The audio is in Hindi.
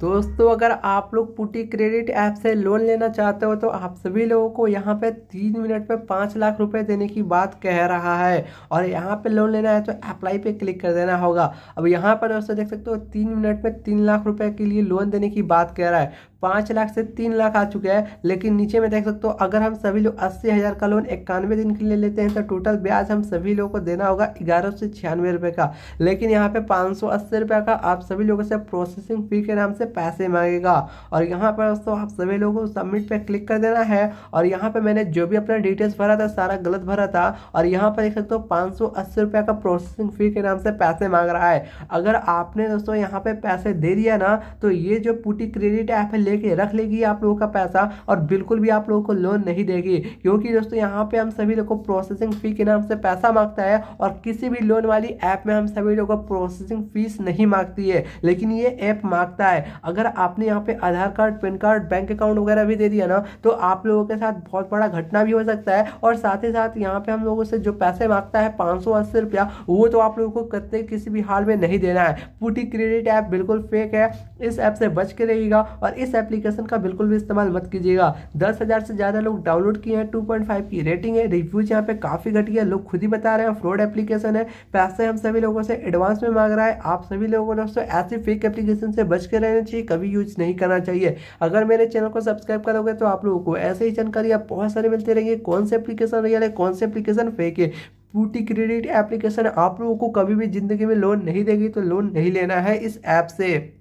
दोस्तों अगर आप लोग पुटी क्रेडिट ऐप से लोन लेना चाहते हो तो आप सभी लोगों को यहाँ पे तीन मिनट में पाँच लाख रुपए देने की बात कह रहा है और यहाँ पे लोन लेना है तो अप्लाई पे क्लिक कर देना होगा अब यहाँ पर दोस्तों देख सकते हो तीन मिनट में तीन लाख रुपए के लिए लोन देने की बात कह रहा है पाँच लाख से तीन लाख आ चुके हैं लेकिन नीचे में देख सकते हो अगर हम सभी लोग अस्सी हज़ार का लोन इक्यानवे दिन के लिए लेते हैं तो टोटल ब्याज हम सभी लोगों को देना होगा ग्यारह सौ छियानवे रुपये का लेकिन यहाँ पे पाँच सौ अस्सी रुपये का आप सभी लोगों से प्रोसेसिंग फ़ी के नाम से से पैसे मांगेगा और यहाँ पर दोस्तों आप सभी लोगों को सबमिट पर क्लिक कर देना है और यहाँ पर मैंने जो भी अपना डिटेल्स भरा था सारा गलत भरा था और यहाँ पर देख सकते हो पाँच रुपये का प्रोसेसिंग फ़ी के नाम से पैसे मांग रहा है अगर आपने दोस्तों यहाँ पर पैसे दे दिया ना तो ये जो पुटी क्रेडिट ऐप है लेके रख लेगी आप लोगों का पैसा और बिल्कुल भी आप लोगों को लोन नहीं देगी क्योंकि दोस्तों यहाँ पे हम सभी लोग को प्रोसेसिंग फ़ी के नाम से पैसा मांगता है और किसी भी लोन वाली ऐप में हम सभी लोग को प्रोसेसिंग फीस नहीं मांगती है लेकिन ये ऐप मांगता है अगर आपने यहाँ पे Aadhaar card PAN card bank account वगैरह भी दे दिया ना तो आप लोगों के साथ बहुत बड़ा घटना भी हो सकता है और साथ ही साथ यहाँ पे हम लोगों से जो पैसे मांगता है पाँच रुपया वो तो आप लोगों को कतने किसी भी हाल में नहीं देना है पुटी क्रेडिट ऐप बिल्कुल फेक है इस ऐप से बच के रहिएगा और इस एप्लीकेशन का बिल्कुल भी इस्तेमाल मत कीजिएगा दस हज़ार से ज़्यादा लोग डाउनलोड किए हैं टू की रेटिंग है रिव्यूज यहाँ पे काफ़ी घटिया लोग खुद ही बता रहे हैं फ्रॉड एप्लीकेशन है पैसे हम सभी लोगों से एडवांस में मांग रहा है आप सभी लोगों को दोस्तों ऐसी फेक एप्लीकेशन से बच के रहे लेना चाहिए कभी यूज नहीं करना चाहिए अगर मेरे चैनल को सब्सक्राइब करोगे तो आप लोगों को ऐसे ही जानकारी आप बहुत सारे मिलते रहेंगे कौन से एप्लीकेशन रियल है कौन से एप्लीकेशन फेक है बूटी क्रेडिट एप्लीकेशन आप लोगों को कभी भी ज़िंदगी में लोन नहीं देगी तो लोन नहीं लेना है इस ऐप से